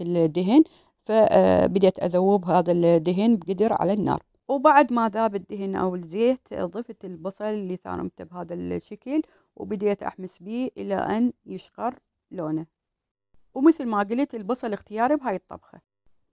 الدهن فبدأت أذوب هذا الدهن بقدر على النار وبعد ما ذاب الدهن أو الزيت ضفت البصل اللي ثارمته بهذا الشكل وبديت أحمس به إلى أن يشقر لونه ومثل ما قلت البصل اختياري بهاي الطبخة